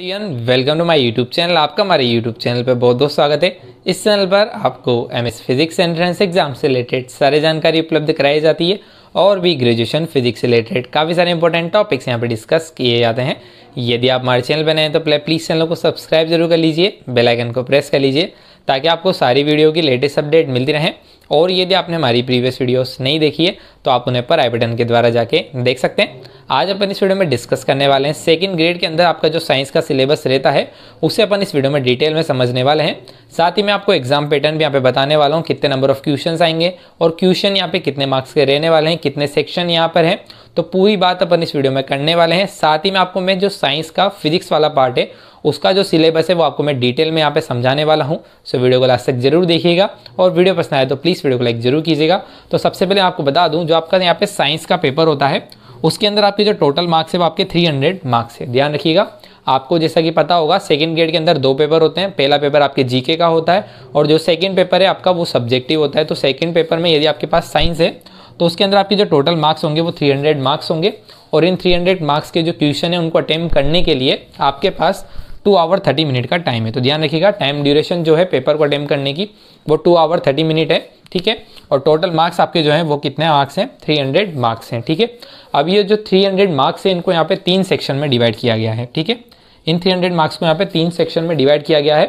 Welcome to my YouTube channel आपका हमारे YouTube channel पर बहुत बहुत स्वागत है इस चैनल पर आपको एम फिजिक्स एंट्रेंस एग्जाम से रिलेटेड सारी जानकारी उपलब्ध कराई जाती है और भी ग्रेजुएशन फिजिक्स से रिलेटेड काफ़ी सारे इंपॉर्टेंट टॉपिक्स यहाँ पर डिस्कस किए जाते हैं यदि आप हमारे चैनल पर नए हैं तो प्लीज़ चैनल को सब्सक्राइब जरूर कर लीजिए बेलाइकन को प्रेस कर लीजिए ताकि आपको सारी वीडियो की लेटेस्ट अपडेट मिलती रहे और यदि आपने हमारी प्रीवियस वीडियोस नहीं देखी है तो आप उन्हें पर आई बटन के द्वारा जाके देख सकते हैं आज अपन इस वीडियो में डिस्कस करने वाले हैं सेकंड ग्रेड के अंदर आपका जो साइंस का सिलेबस रहता है उसे अपन इस वीडियो में डिटेल में समझने वाले हैं साथ ही मैं आपको एग्जाम पैटर्न भी यहाँ पे बताने वाला हूँ कितने नंबर ऑफ क्वेश्चन आएंगे और क्वेश्चन यहाँ पे कितने मार्क्स के रहने वाले हैं कितने सेक्शन यहाँ पर है तो पूरी बात अपन इस वीडियो में करने वाले हैं साथ ही में आपको मैं जो साइंस का फिजिक्स वाला पार्ट है उसका जो सिलेबस है वो आपको मैं डिटेल में यहाँ पे समझाने वाला हूँ सो वीडियो को लास्ट तक जरूर देखिएगा और वीडियो पसंद आए तो प्लीज़ वीडियो को लाइक जरूर कीजिएगा तो सबसे पहले आपको बता दूँ जो आपका यहाँ पे साइंस का पेपर होता है उसके अंदर आपके जो टोटल मार्क्स है वो आपके थ्री मार्क्स है ध्यान रखिएगा आपको जैसा कि पता होगा सेकेंड ग्रेड के अंदर दो पेपर होते हैं पहला पेपर आपके जीके का होता है और जो सेकंड पेपर है आपका वो सब्जेक्टिव होता है तो सेकंड पेपर में यदि आपके पास साइंस है तो उसके अंदर आपके जो टोटल मार्क्स होंगे वो 300 मार्क्स होंगे और इन 300 मार्क्स के जो क्वेश्चन है उनको अटेम्प्ट करने के लिए आपके पास टू आवर थर्टी मिनट का टाइम है तो ध्यान रखिएगा टाइम ड्यूरेशन जो है पेपर को अटेम्प करने की वो टू आवर थर्टी मिनट है ठीक है और टोटल मार्क्स आपके जो हैं वो कितने मार्क्स हैं थ्री हंड्रेड मार्क्स हैं ठीक है अब ये जो थ्री हंड्रेड मार्क्स है इनको यहाँ पे तीन सेक्शन में डिवाइड किया गया है ठीक है इन थ्री हंड्रेड मार्क्स को यहाँ पे तीन सेक्शन में डिवाइड किया गया है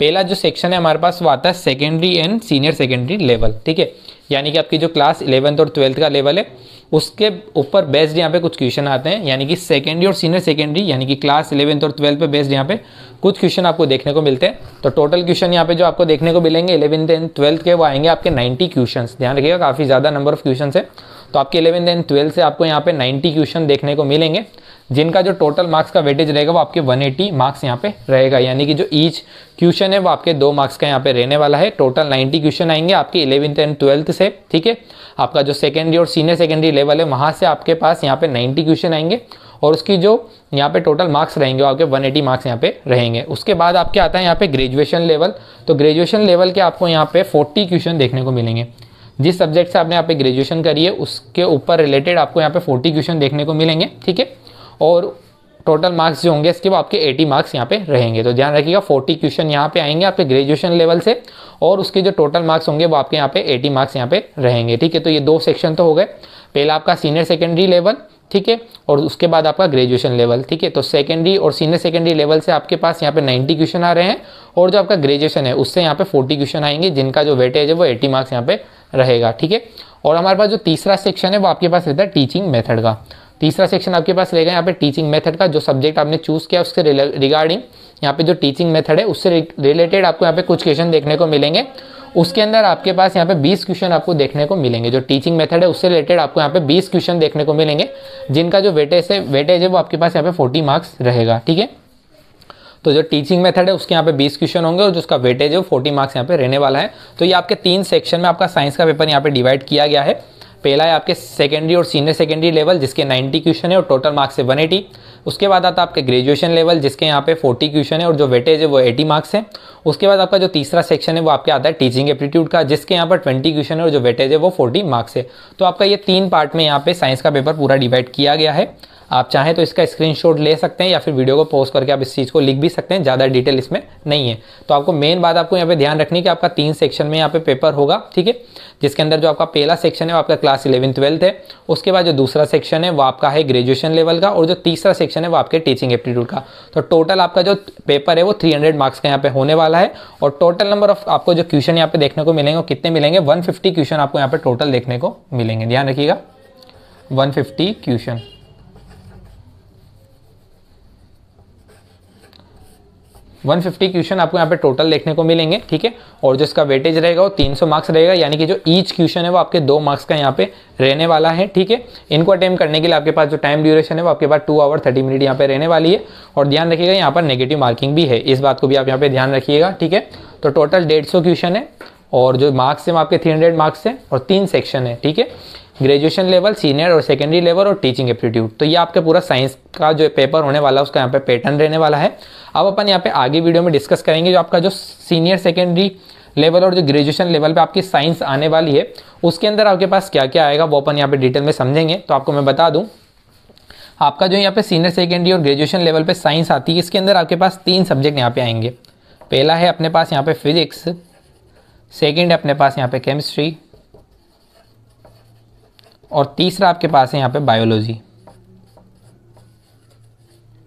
पहला जो सेक्शन है हमारे पास वो आता है secondary and senior secondary level ठीक है यानी कि आपकी जो क्लास इलेवंथ और ट्वेल्थ का लेवल है उसके ऊपर बेस्ड यहाँ पे कुछ क्वेश्चन आते हैं यानी कि सेकेंडरी और सीनियर सेकेंडरी यानी कि क्लास इलेवंथ और ट्वेल्थ पे बेस्ड यहाँ पे कुछ क्वेश्चन आपको देखने को मिलते हैं तो टोटल क्वेश्चन यहाँ पे जो आपको देखने को मिलेंगे इलेवंथ एंड ट्वेल्थ के वो आएंगे आपके नाइन्टी क्वेश्चन ध्यान रखिएगा काफ़ी ज़्यादा नंबर ऑफ क्वेश्चन है तो आपके इलेवंथ एंड ट्वेल्थ से आपको यहाँ पे नाइन्टी क्वेश्चन देखने को मिलेंगे जिनका जो टोटल मार्क्स का वेटेज रहेगा वो आपके 180 मार्क्स यहाँ पे रहेगा यानी कि जो ईच क्वेश्चन है वो आपके दो मार्क्स का यहाँ पे रहने वाला है टोटल 90 क्वेश्चन आएंगे आपके इलेवंथ एंड ट्वेल्थ से ठीक है आपका जो सेकेंडरी और सीनियर सेकेंडरी लेवल है वहाँ से आपके पास यहाँ पे नाइन्टी क्वेश्चन आएंगे और उसकी जो यहाँ पे टोटल मार्क्स रहेंगे आपके 180 मार्क्स यहाँ पे रहेंगे उसके बाद आपके आता है यहाँ पे ग्रेजुएशन लेवल तो ग्रेजुएशन लेवल के आपको यहाँ पे 40 क्वेश्चन देखने को मिलेंगे जिस सब्जेक्ट से आपने यहाँ पे ग्रेजुएशन करी है उसके ऊपर रिलेटेड आपको यहाँ पे 40 क्वेश्चन देखने को मिलेंगे ठीक है और टोटल मार्क्स जो होंगे इसके वो आपके 80 मार्क्स यहाँ पे रहेंगे तो ध्यान रखिएगा 40 क्वेश्चन यहाँ पे आएंगे आपके ग्रेजुएशन लेवल से और उसके जो टोटल मार्क्स होंगे वो आपके यहाँ पे 80 मार्क्स यहाँ पे रहेंगे ठीक है तो ये दो सेक्शन तो हो गए पहला आपका सीनियर सेकेंडरी लेवल ठीक है और उसके बाद आपका ग्रेजुएशन लेवल ठीक है तो सेकेंडरी और सीनियर सेकेंडरी लेवल से आपके पास यहाँ पे 90 क्वेश्चन आ रहे हैं और जो आपका ग्रेजुएशन है उससे यहाँ पे 40 क्वेश्चन आएंगे जिनका जो वेटेज है वो 80 मार्क्स यहाँ पे रहेगा ठीक है और हमारे पास जो तीसरा सेक्शन है वो आपके पास रहता है टीचिंग मेथड का तीसरा सेक्शन आपके पास रहेगा यहाँ पे टीचिंग मेथड का जो सब्जेक्ट आपने चूज किया उसके रिगार्डिंग यहाँ पे जो टीचिंग मेथड है उससे रिलेटेड आपको यहाँ पे कुछ क्वेश्चन देखने को मिलेंगे उसके अंदर आपके पास यहाँ पे 20 क्वेश्चन आपको देखने को मिलेंगे जो टीचिंग मेथड है उससे रिलेटेड आपको यहाँ पे 20 क्वेश्चन देखने को मिलेंगे जिनका जो वेटेज है वेटेज है वो आपके पास यहाँ पे 40 मार्क्स रहेगा ठीक है तो जो टीचिंग मेथड है उसके यहाँ पे 20 क्वेश्चन होंगे और जो उसका वेटेज है वो फोर्टी मार्क्स यहाँ पे रहने वाला है तो ये आपके तीन सेक्शन में आपका साइंस का पेपर यहाँ पे डिवाइड किया गया है पहला है आपके सेकेंडरी और सीनियर सेकेंडरी लेवल जिसके 90 क्वेश्चन है और टोटल मार्क्स है 180 उसके बाद आता है आपके ग्रेजुएशन लेवल जिसके यहाँ पे 40 क्वेश्चन है और जो वेटेज है वो 80 मार्क्स है उसके बाद आपका जो तीसरा सेक्शन है वो आपके आता है टीचिंग एप्टीट्यूड का जिसके यहाँ पर ट्वेंटी क्वेश्चन है और जो वेटेज है वो फोर्टी मार्क्स है तो आपका ये तीन पार्ट में यहाँ पे साइंस का पेपर पूरा डिवाइड किया गया है आप चाहें तो इसका स्क्रीनशॉट ले सकते हैं या फिर वीडियो को पोस्ट करके आप इस चीज़ को लिख भी सकते हैं ज़्यादा डिटेल इसमें नहीं है तो आपको मेन बात आपको यहाँ पे ध्यान रखनी कि आपका तीन सेक्शन में यहाँ पे पेपर होगा ठीक है जिसके अंदर जो आपका पहला सेक्शन है वो आपका क्लास इलेवन ट्वेल्थ है उसके बाद जो दूसरा सेक्शन है वो आपका है ग्रेजुएशन लेवल का और जो तीसरा सेक्शन है वो आपके टीचिंग एप्टीट्यूड का तो टोटल आपका जो पेपर है वो थ्री मार्क्स का यहाँ पे होने वाला है और टोटल नंबर ऑफ आपको जो क्वेश्चन यहाँ पे देखने को मिलेंगे कितने मिलेंगे वन क्वेश्चन आपको यहाँ पे टोटल देखने को मिलेंगे ध्यान रखिएगा 150 क्वेश्चन 150 क्वेश्चन आपको यहाँ पे टोटल देखने को मिलेंगे ठीक है और जो इसका वेटेज रहेगा वो 300 मार्क्स रहेगा यानी कि जो ईच क्वेश्चन है वो आपके दो मार्क्स का यहाँ पे रहने वाला है ठीक है इनको अटेम्प करने के लिए आपके पास जो टाइम ड्यूरेशन है वो आपके पास टू आवर थर्टी मिनट यहाँ पे रहने वाली है और ध्यान रखिएगा यहाँ पर नेगेटिव मार्किंग भी है इस बात को भी आप यहाँ पे ध्यान रखिएगा ठीक है तो टोटल डेढ़ क्वेश्चन है और जो मार्क्स है आपके थ्री मार्क्स है और तीन सेक्शन है ठीक है ग्रेजुएशन लेवल सीनियर और सेकेंडरी लेवल और टीचिंग एप्टीट्यूड तो ये आपका पूरा साइंस का जो पेपर होने वाला है उसका यहाँ पे पैटर्न रहने वाला है अब अपन यहाँ पे आगे वीडियो में डिस्कस करेंगे जो आपका जो सीनियर सेकेंडरी लेवल और जो ग्रेजुएशन लेवल पे आपकी साइंस आने वाली है उसके अंदर आपके पास क्या क्या आएगा वो अपन यहाँ पे डिटेल में समझेंगे तो आपको मैं बता दूँ आपका जो यहाँ पे सीनियर सेकेंडरी और ग्रेजुएशन लेवल पे साइंस आती है इसके अंदर आपके पास तीन सब्जेक्ट यहाँ पे आएंगे पहला है अपने पास यहाँ पे फिजिक्स सेकेंड है अपने पास यहाँ पे केमिस्ट्री और तीसरा आपके पास है यहाँ पे बायोलॉजी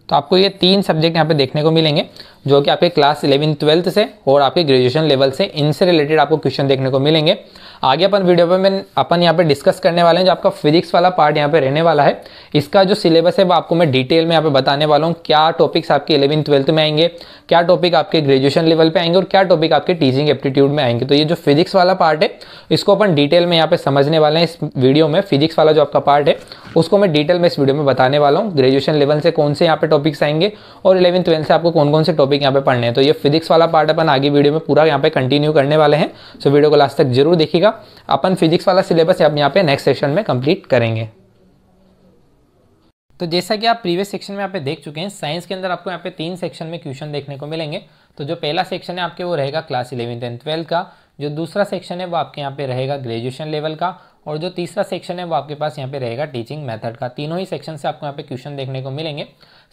तो आपको ये तीन सब्जेक्ट यहाँ पे देखने को मिलेंगे जो कि आपके क्लास इलेवन ट्वेल्थ से और आपके ग्रेजुएशन लेवल से इनसे रिलेटेड आपको क्वेश्चन देखने को मिलेंगे आगे अपन वीडियो पे मैं अपन यहाँ पे डिस्कस करने वाले हैं जो आपका फिजिक्स वाला पार्ट यहाँ पे रहने वाला है इसका जो सिलेबस है वो आपको मैं डिटेल में यहाँ पे बताने वाला हूँ क्या टॉपिक्स आपके इलेवन ट्वेल्थ में आएंगे क्या टॉपिक आपके ग्रेजुएशन लेवल पे आएंगे और क्या टॉपिक आपके टीचिंग एप्टीट्यूड में आएंगे तो ये जो फिजिक्स वाला पार्ट है इसको अपन डिटेल में यहाँ पे समझने वाले हैं इस वीडियो में फिजिक्स वाला जो आपका पार्ट है उसको मैं डिटेल में इस वीडियो में बताने वाला हूँ ग्रेजुएशन लेवल से कौन से यहाँ पे टॉपिक्स आएंगे और इलेवन ट्वेल्थ से आपको कौन कौन से टॉपिक यहाँ पे पढ़ने हैं तो ये फिजिक्स वाला पार्ट अपन आगे वीडियो में पूरा यहाँ पे कंटिन्यू करने वाले हैं सो वीडियो को लास्ट तक जरूर देखिएगा रहेगा अपन फिजिक्स वाला सिलेबस अब यहाँ पे नेक्स्ट सेशन में कंप्लीट करेंगे तो जैसा कि आप प्रीवियस सेक्शन में यहाँ पे देख चुके हैं साइंस के अंदर आपको यहाँ पे तीन सेक्शन में क्वेश्चन देखने को मिलेंगे तो जो पहला सेक्शन है आपके वो रहेगा क्लास इलेवेंथ एंड ट्वेल्थ का जो दूसरा सेक्शन है वो आपके यहाँ पे रहेगा ग्रेजुएशन लेवल का और जो तीसरा सेक्शन है वो आपके पास यहाँ पे रहेगा टीचिंग मेथड का तीनों ही सेक्शन से आपको यहाँ पे क्वेश्चन देखने को मिलेंगे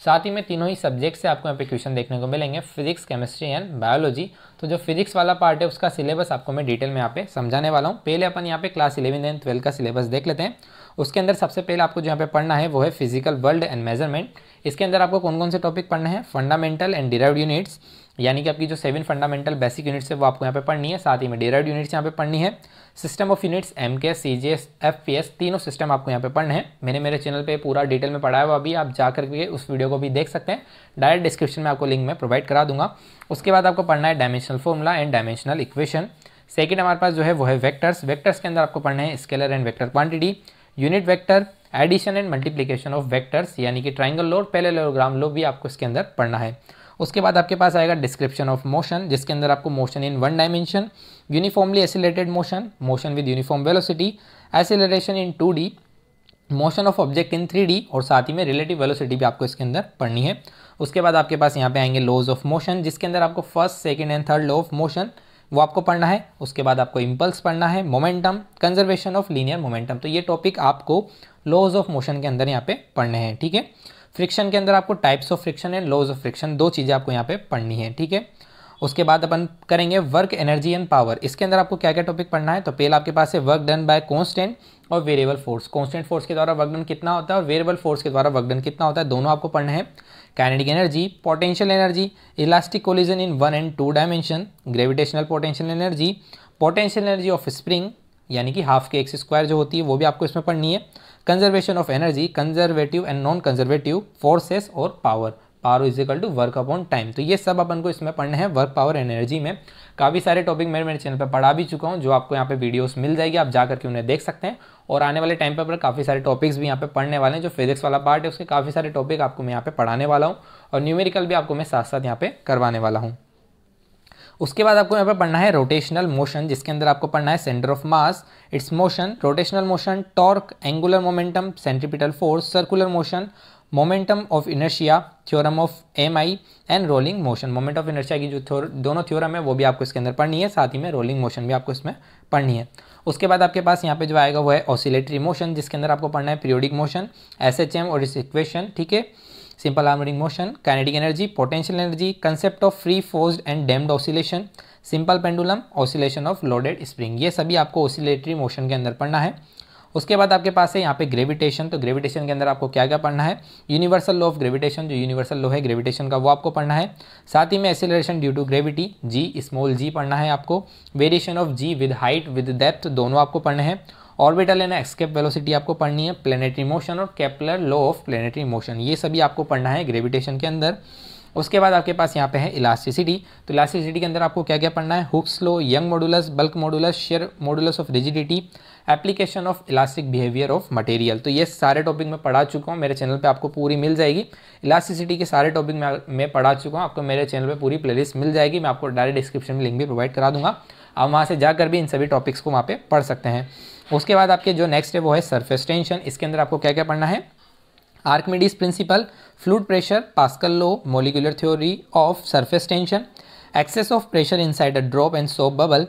साथ ही में तीनों ही सब्जेक्ट से आपको यहाँ पे क्वेश्चन देखने को मिलेंगे फिजिक्स केमिस्ट्री एंड बायोलॉजी तो जो फिजिक्स वाला पार्ट है उसका सिलेबस आपको मैं डिटेल में यहाँ पे समझाने वाला हूँ पहले अपन यहाँ पे क्लास इलेवन एंड ट्वेल्व का सिलेबस देख लेते हैं उसके अंदर सबसे पहले आपको जो यहाँ पे पढ़ना है वो है फिजिकल वर्ल्ड एंड मेजरमेंट इसके अंदर आपको कौन कौन से टॉपिक पढ़ने हैं फंडामेंटल एंड डिराइव यूनिट्स यानी कि आपकी जो सेवन फंडामेंटल बेसिक यूनिट्स है वो आपको यहाँ पे पढ़नी है साथ ही में डेराइड यूनिट्स यहाँ पे पढ़नी है system of units M K C G S F P S तीनों सिस्टम आपको यहाँ पे पढ़ने हैं मैंने मेरे चैनल पे पूरा डिटेल में पढ़ाया हुआ अभी आप जाकर के उस वीडियो को भी देख सकते हैं डायरेक्ट डिस्क्रिप्शन में आपको लिंक में प्रोवाइड करा दूंगा उसके बाद आपको पढ़ना है dimensional formula and dimensional equation second हमारे पास जो है वो है वैक्टर्स वैक्टर्स के अंदर आपको पढ़ना है scalar and vector quantity unit vector addition and multiplication of vectors यानी कि ट्राइंगल लो पहले पैरेललोग्राम लो भी आपको इसके अंदर पढ़ना है उसके बाद आपके पास आएगा डिस्क्रिप्शन ऑफ मोशन जिसके अंदर आपको motion in one dimension uniformly accelerated motion motion with uniform velocity acceleration in two motion of object in three और साथ ही में रिलेटिव वेलोसिटी भी आपको इसके अंदर पढ़नी है उसके बाद आपके पास यहाँ पे आएंगे लॉज ऑफ मोशन जिसके अंदर आपको first second and third law of motion वो आपको पढ़ना है उसके बाद आपको इम्पल्स पढ़ना है momentum conservation of linear momentum तो ये टॉपिक आपको लॉज ऑफ मोशन के अंदर यहाँ पे पढ़ने हैं ठीक है थीके? फ्रिक्शन के अंदर आपको types of friction and laws of friction दो चीज़ें आपको यहाँ पे पढ़नी है ठीक है उसके बाद अपन करेंगे वर्क एनर्जी एंड पावर इसके अंदर आपको क्या क्या टॉपिक पढ़ना है तो पहले आपके पास है वर्क डन बाय कॉन्स्टेंट और वेरिएबल फोर्स कॉन्स्टेंट फोर्स के द्वारा वर्कडन कितना होता है और वेरिएबल फोर्स के द्वारा वर्कडन कितना होता है दोनों आपको पढ़ना है kinetic energy potential energy elastic collision in one and two dimension gravitational potential energy potential energy of spring यानी कि हाफ के एक्स स्क्वायर जो होती है वो भी आपको इसमें पढ़नी है conservation of energy conservative and non conservative forces और power power is equal to work upon time तो ये सब अपन को इसमें पढ़ने हैं वर्क पावर एनर्जी में काफ़ी सारे टॉपिक मैं मेरे चैनल पर पढ़ा भी चुका हूँ जो आपको यहाँ पे वीडियोस मिल जाएगी आप जाकर के उन्हें देख सकते हैं और आने वाले टाइम पर काफ़ी सारे टॉपिक्स भी यहाँ पे पढ़ने वाले हैं जो फिजिक्स वाला पार्ट है उसके काफ़ी सारे टॉपिक आपको मैं यहाँ पे पढ़ाने वाला हूँ और न्यूमेरिकल भी आपको मैं साथ साथ यहाँ पे करवाने वाला हूँ उसके बाद आपको यहाँ पर पढ़ना है रोटेशनल मोशन जिसके अंदर आपको पढ़ना है centre of mass its motion rotational motion torque angular momentum centripetal force circular motion momentum of inertia theorem of M I and rolling motion moment of inertia की जो थ्योर दोनों थ्योरम है वो भी आपको इसके अंदर पढ़नी है साथ ही में रोलिंग मोशन भी आपको इसमें पढ़नी है उसके बाद आपके पास यहाँ पे जो आएगा वो है ऑसिलेटरी मोशन जिसके अंदर आपको पढ़ना है periodic motion S H M और इस इक्वेशन ठीक है simple harmonic motion kinetic energy potential energy concept of free forced and damped oscillation simple pendulum oscillation of loaded spring ये सभी आपको ऑसिलेटरी मोशन के अंदर पढ़ना है उसके बाद आपके पास है यहाँ पे ग्रेविटेशन तो ग्रेविटेशन के अंदर आपको क्या क्या पढ़ना है यूनिवर्सल लॉ ऑफ ग्रेविटेशन जो यूनिवर्सल लॉ है ग्रेविटेशन का वो आपको पढ़ना है साथ ही में acceleration due to gravity g small g पढ़ना है आपको variation of g with height with depth दोनों आपको पढ़ने हैं ऑर्बिटल एंड एक्सकेप वेलोसिटी आपको पढ़नी है प्लेनेटरी मोशन और Kepler law of planetary motion ये सभी आपको पढ़ना है ग्रेविटेशन के अंदर उसके बाद आपके पास यहाँ पे है इलास्टिसिटी तो इलास्टिसिटी के अंदर आपको क्या क्या पढ़ना है Hooke's law Young modulus bulk modulus shear modulus of rigidity application of elastic behaviour of material तो ये सारे टॉपिक मैं पढ़ा चुका हूँ मेरे चैनल पे आपको पूरी मिल जाएगी इलास्टिसिटी के सारे टॉपिक मैं मैं पढ़ा चुका हूँ आपको मेरे चैनल पर पूरी प्लेलिस्ट मिल जाएगी मैं आपको डायरेक्ट डिस्क्रिप्शन में लिंक भी प्रोवाइड करा दूँगा आप वहाँ से जाकर भी इन सभी टॉपिक्स को वहाँ पर पढ़ सकते हैं उसके बाद आपके जो नेक्स्ट है वो है सर्फेस टेंशन इसके अंदर आपको क्या क्या पढ़ना है Archimedes principle fluid pressure Pascal law molecular theory of surface tension excess of pressure inside a drop and soap bubble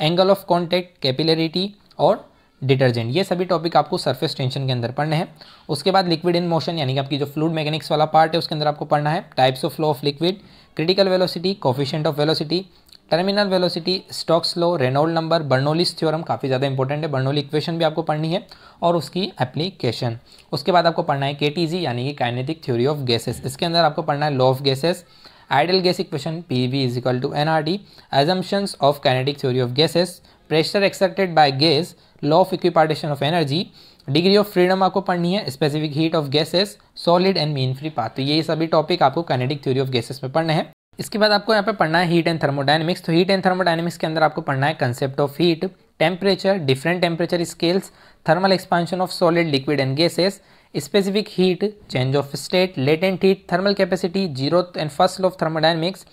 angle of contact capillarity और डिटर्जेंट ये सभी टॉपिक आपको सरफेस टेंशन के अंदर पढ़ने हैं उसके बाद लिक्विड इन मोशन यानी कि आपकी जो फ्लूड मैकेनिक्स वाला पार्ट है उसके अंदर आपको पढ़ना है types of flow of liquid critical velocity coefficient of velocity terminal velocity Stokes law Reynold number Bernoulli's theorem काफ़ी ज़्यादा इंपॉर्टेंट है बर्नोली इक्वेशन भी आपको पढ़नी है और उसकी एप्लीकेशन उसके बाद आपको पढ़ना है के यानी कि काइनेटिक थ्योरी ऑफ गैसेस इसके अंदर आपको पढ़ना है law of gases ideal gas equation P V is equal to N R T assumptions of kinetic theory of gases pressure exerted by gas law of equipartition of energy degree of freedom आपको पढ़नी है specific heat of gases solid and mean free path तो ये सभी topic आपको kinetic theory of gases में पढ़ने हैं इसके बाद आपको यहाँ पे पढ़ना है हीट एंड थर्मोडाइनमिक्स तो हीट एंड थर्मोडाइनमिक्स के अंदर आपको पढ़ना है concept of heat temperature different temperature scales thermal expansion of solid liquid and gases specific heat change of state latent heat thermal capacity zero and first law of thermodynamics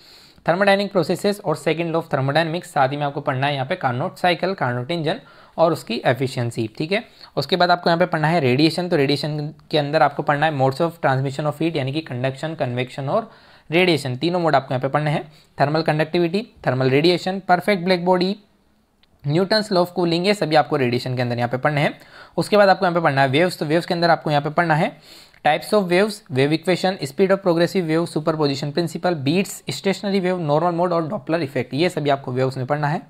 thermodynamic processes और second law of thermodynamics साथ ही में आपको पढ़ना है यहाँ पे Carnot cycle Carnot engine और उसकी एफिशिएंसी ठीक है उसके बाद आपको यहाँ पे पढ़ना है रेडिएशन तो रेडिएशन के अंदर आपको पढ़ना है modes of transmission of heat यानी कि कंडक्शन कन्वेक्शन और रेडिएशन तीनों मोड आपको यहाँ पे पढ़ने हैं thermal conductivity thermal radiation perfect black body Newton law of cooling ये सभी आपको रेडिएशन के अंदर यहाँ पे पढ़ने हैं उसके बाद आपको यहाँ पे पढ़ना है वेव्स तो वेव्स के अंदर आपको यहाँ पे पढ़ना है types of waves wave equation speed of progressive wave superposition principle beats stationary wave normal mode और डॉपलर इफेक्ट ये सभी आपको वेव्स में पढ़ना है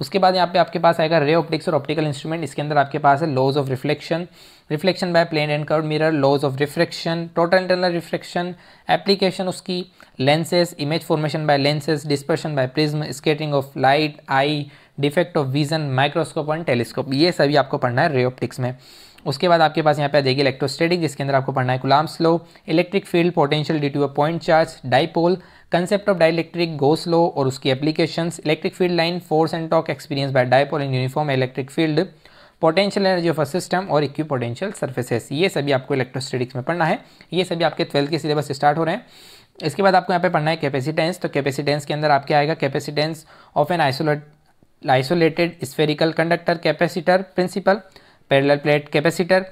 उसके बाद यहाँ पे आपके पास आएगा रे ऑप्टिक्स और ऑप्टिकल इंस्ट्रूमेंट इसके अंदर आपके पास है laws of reflection reflection by plane and curve mirror laws of reflection total internal reflection application उसकी lenses image formation by lenses dispersion by prism scattering of light eye defect of vision microscope and telescope ये सभी आपको पढ़ना है ray optics में उसके बाद आपके पास यहाँ पे आ जाएगी इलेक्ट्रोस्टेटिक जिसके अंदर आपको पढ़ना है Coulomb's law electric field potential due to a point charge dipole concept of dielectric Gauss law और उसकी application electric field line force and torque experienced by dipole in uniform electric field potential energy of a system और equipotential surfaces ये सभी आपको electrostatics में पढ़ना है ये सभी आपके ट्वेल्थ के सिलेबस स्टार्ट हो रहे हैं इसके बाद आपको यहाँ पे पढ़ना है कैपेसिटेंस तो कैपेसिटेंस के अंदर आपके आएगा capacitance of an isolate isolated spherical conductor capacitor principle parallel plate capacitor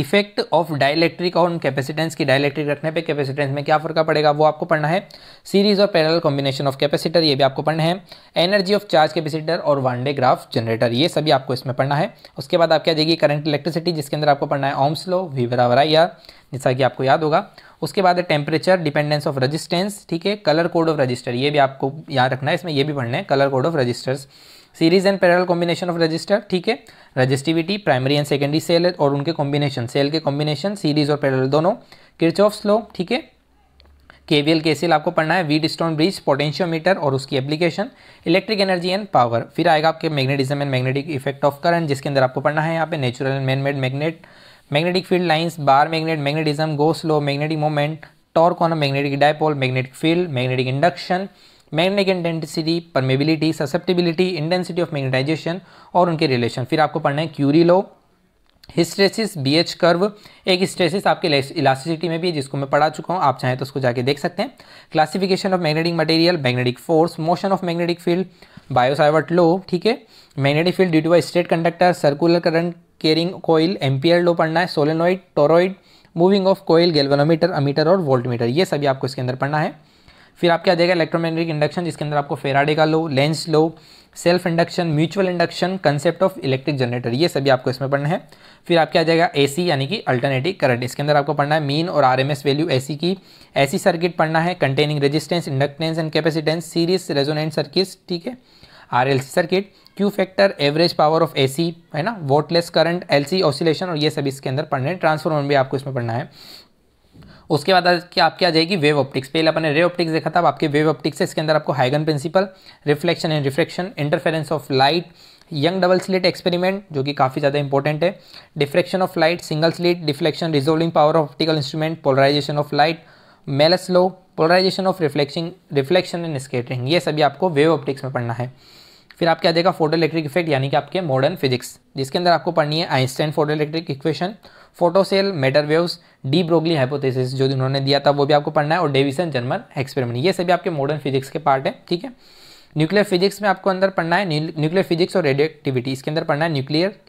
effect of dielectric और कैपेसिटेंस की डायलैक्ट्रिक रखने पे कैपेसिटेंस में क्या फर्क पड़ेगा वो आपको पढ़ना है सीरीज और पैरल कॉम्बिनेशन ऑफ कैपेसिटर ये भी आपको पढ़ना है एनर्जी ऑफ चार्ज कैपेसिटर और वनडे ग्राफ जनरेटर ये सभी आपको इसमें पढ़ना है उसके बाद आप क्या देगी करंट इलेक्ट्रिसिटी जिसके अंदर आपको पढ़ना है ऑम लो वी बराबर आई जैसा कि आपको याद होगा उसके बाद है टेम्परेचर डिपेंडेंस ऑफ रजिस्टेंस ठीक है कलर कोड ऑफ रजिस्टर ये भी आपको याद रखना है इसमें यह भी पढ़ना है colour code of resistors series and parallel combination of resistor ठीक है resistivity primary and secondary cell और उनके कॉम्बिनेशन सेल के कॉम्बिनेशन सीरीज और पैरल दोनों किर्च ऑफ स्लो ठीक है केवीएल केसीएल आपको पढ़ना है वीट स्टोन ब्रिज पोटेंशियोमीटर और उसकी application electric energy and power फिर आएगा आपके magnetism and magnetic effect of current जिसके अंदर आपको पढ़ना है यहाँ पे natural and man made magnet magnetic field lines bar magnet magnetism Gauss law magnetic moment torque on magnetic dipole magnetic field magnetic induction magnetic intensity permeability susceptibility intensity of magnetisation और उनके relation फिर आपको पढ़ना है Curie law hysteresis B H curve एक stresses आपके elasticity में भी है जिसको मैं पढ़ा चुका हूँ आप चाहें तो उसको जाके देख सकते हैं classification of magnetic material magnetic force motion of magnetic field Biot Savart law ठीक है magnetic field due to by straight conductor circular current carrying coil Ampere law पढ़ना है solenoid toroid moving of coil galvanometer ammeter और voltmeter ये सभी आपको इसके अंदर पढ़ना है फिर आपके आ जाएगा इलेक्ट्रोमैग्नेटिक इंडक्शन जिसके अंदर आपको फेराडे का law Lenz law self induction mutual induction concept of electric generator ये सभी आपको इसमें पढ़ना है फिर आपके आ जाएगा एसी यानी कि अल्टरनेटिव करंट इसके अंदर आपको पढ़ना है मीन और आरएमएस वैल्यू एसी की एसी सर्किट पढ़ना है containing resistance inductance and capacitance series resonant circuit ठीक है C circuit Q factor average power of C है ना वोटलेस करंट सी ऑसिलेशन और ये सब इसके अंदर पढ़ना है ट्रांसफॉर्मर भी आपको इसमें पढ़ना है उसके बाद आपकी आपकी आ जाएगी वेव ऑप्टिक्स पहले अपने रे ऑप्टिक्स देखा था आपके वेव ऑप्टिक्स है इसके अंदर आपको Huygen principle reflection and refraction interference of light Young double slit experiment जो कि काफ़ी ज़्यादा इंपॉर्टेंट है diffraction of light single slit deflection resolving power of optical instrument polarisation of light Malus law polarisation of reflection reflection and scattering ये सभी आपको wave optics में पढ़ना है फिर आपके आ जाएगा फोटो इलेक्ट्रिक इफेक्ट यानी कि आपके मॉडर्न फिजिक्स जिसके अंदर आपको पढ़नी है Einstein photoelectric equation photocell matter waves de Broglie hypothesis जो उन्होंने दिया था वो भी आपको पढ़ना है और डेविसन जर्मन एक्सपेरिमेंट ये सभी आपके मॉडर्न फिजिक्स के पार्ट है ठीक है न्यूक्लियर फिजिक्स में आपको अंदर पढ़ना है न्यूक्लियर फिजिक्स और रेडियो एक्टिविटी इसके अंदर पढ़ना है nuclear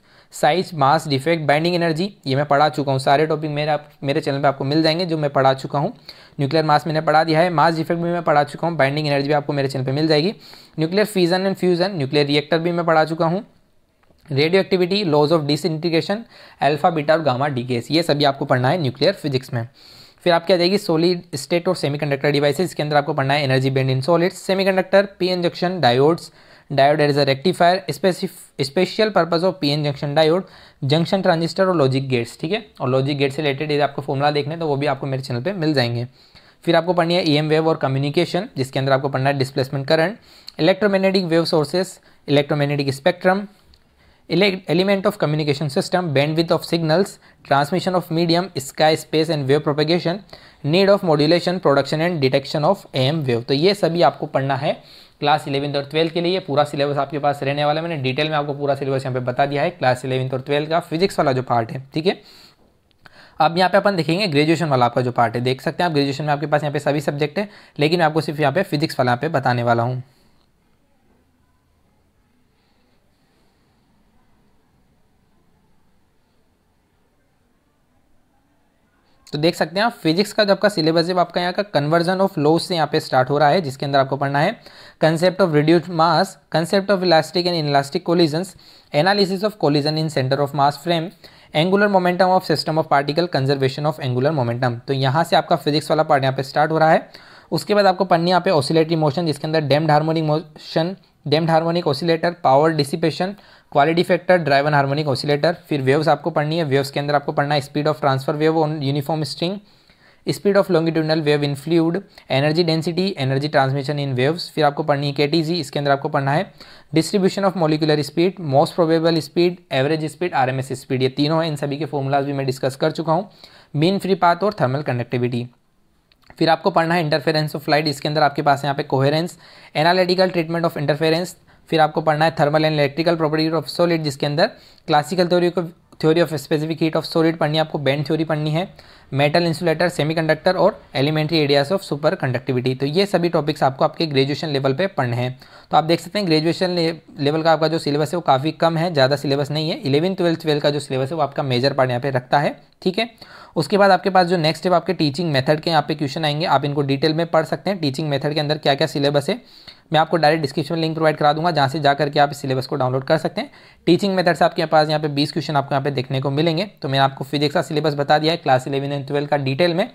size mass defect binding energy ये मैं पढ़ा चुका हूँ सारे टॉपिक मेरे आप मेरे चैनल पे आपको मिल जाएंगे जो मैं पढ़ा चुका हूँ न्यूक्लियर मास मैंने पढ़ा दिया है मास डिफेक्ट भी मैं पढ़ा चुका हूँ बाइंडिंग एनर्जी भी आपको मेरे चैनल पर मिल जाएगी nuclear fusion and fusion nuclear reactor भी मैं पढ़ा चुका हूँ radioactivity laws of disintegration alpha beta और गामा डीकेस ये सभी आपको पढ़ना है न्यूक्लियर फिजिक्स में फिर आपकी आ जाएगी सोलिड स्टेट और सेमीकंडक्टर डिवाइसेस इसके अंदर आपको पढ़ना है energy band in solids semiconductor P junction diodes diode at is a rectifier special purpose of P N junction diode junction transistor और लॉजिक गेट्स ठीक है और लॉजिक गेट्स से रिलेटेड यदि आपको फॉर्मुला देखने तो वो भी आपको मेरे चैनल पर मिल जाएंगे फिर आपको पढ़नी है ई एम वेव और कम्युनिकेशन जिसके अंदर आपको पढ़ना है displacement current electromagnetic wave sources electromagnetic spectrum element of communication system bandwidth of signals transmission of medium sky space and wave propagation need of modulation production and detection of M wave तो ये सभी आपको पढ़ना है class eleventh और twelfth के लिए पूरा सिलेबस आपके पास रहने वाला है मैंने डिटेल में आपको पूरा सिलेबस यहाँ पे बता दिया है क्लास इलेवंथ और ट्वेल्थ का फिजिक्स वाला जो पार्ट है ठीक है अब यहाँ पे अपन देखेंगे ग्रेजुएशन वाला आपका जो पार्ट है देख सकते हैं आप ग्रेजुएशन में आपके पास यहाँ पे सभी सब्जेक्ट है लेकिन मैं आपको सिर्फ यहाँ पे फिजिक्स वाला यहाँ पे बताने वाला हूँ तो देख सकते हैं आप फिजिक्स का जो आपका सिलेबस है आपका यहाँ का कन्वर्जन ऑफ लॉज से यहाँ पे स्टार्ट हो रहा है जिसके अंदर आपको पढ़ना है concept of reduce mass concept of elastic and elastic collision analysis of collision in centre of mass frame angular momentum of system of particle conservation of angular momentum तो यहाँ से आपका फिजिक्स वाला पार्ट यहाँ पे स्टार्ट हो रहा है उसके बाद आपको पढ़नी यहाँ पे ऑसिलेटरी मोशन जिसके अंदर damped harmonic motion damped harmonic oscillator power dissipation quality factor drive and harmonic oscillator फिर वेव्स आपको पढ़नी है वेव्स के अंदर आपको पढ़ना है speed of transfer wave on uniform string speed of longitudinal wave in fluid energy density energy transmission in waves फिर आपको पढ़नी है केटीजी इसके अंदर आपको पढ़ना है distribution of molecular speed most probable speed average speed R M S speed ये तीनों हैं इन सभी के फॉर्मूलाज भी मैं डिस्कस कर चुका हूँ मीन फ्री पाथ और थर्मल कंडक्टिविटी फिर आपको पढ़ना है इंटरफेरेंस ऑफ फ्लाइट इसके अंदर आपके पास यहाँ पे coherence analytical treatment of interference फिर आपको पढ़ना है thermal and electrical property of solid जिसके अंदर क्लासिकल थ्योरी को theory of specific heat of solid पढ़नी है आपको बैंड थ्योरी पढ़नी है मेटल इंसुलेटर सेमीकंडक्टर और elementary areas of superconductivity तो ये सभी टॉपिक्स आपको आपके ग्रेजुएशन लेवल पे पढ़ने हैं तो आप देख सकते हैं ग्रेजुएशन लेवल का आपका जो सिलेबस है वो काफ़ी कम है ज़्यादा सिलेबस नहीं है इलेवन ट्वेल्थ ट्वेल्थ का जो सिलेबस है वो आपका मेजर पार्ट यहाँ पे रखता है ठीक है उसके बाद आपके पास जो नेक्स्ट स्टेप आपके टीचिंग मेथड के यहाँ पे क्वेश्चन आएंगे आप इनको डिटेल में पढ़ सकते हैं टीचिंग मेथड के अंदर क्या क्या सिलेबस है मैं आपको डायरेक्ट डिस्क्रिप्शन में लिंक प्रोवाइड करा दूंगा जहाँ से जा करके आप इस सिलेबस को डाउनलोड कर सकते हैं टीचिंग मेथड्स आपके पास यहाँ पे बीस क्वेश्चन आपको यहाँ पे देखने को मिलेंगे तो मैंने आपको फिजिक्स का सिलेबस बता दिया है क्लास इलेवन एंड ट्वेल्व का डिटेल में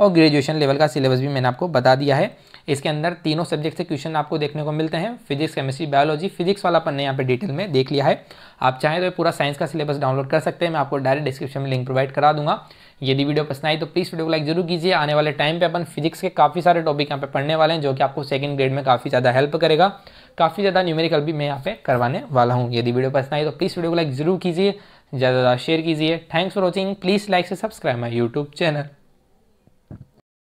और ग्रेजुएशन लेवल का सिलेबस भी मैंने आपको बता दिया है इसके अंदर तीनों सब्जेक्ट से क्वेश्चन आपको देखने को मिलते हैं फिजिक्स केमिस्ट्री बायोलॉजी फिजिक्स वाला अपन ने यहाँ पे डिटेल में देख लिया है आप चाहें तो पूरा साइंस का सिलेबस डाउनलोड कर सकते हैं मैं आपको डायरेक्ट डिस्क्रिप्शन में लिंक प्रोवाइड करा दूंगा यदि वीडियो पसंद आई तो प्लीज़ वीडियो को लाइक जरूर कीजिए आने वाले टाइम पे अपन फिजिक्स के काफ़ी सारे टॉपिक यहाँ पे पढ़ने वाले हैं जो कि आपको सेकंड ग्रेड में काफ़ी ज़्यादा हेल्प करेगा काफ़ी ज़्यादा न्यूमेरिकल भी मैं यहाँ पे करवाने वाला हूँ यदि वीडियो पसंद आई तो प्लीज़ वीडियो को लाइक जरूर कीजिए ज़्यादा ज़्यादा शेयर कीजिए thanks for watching please like से सब्सक्राइब माई यूट्यूब चैनल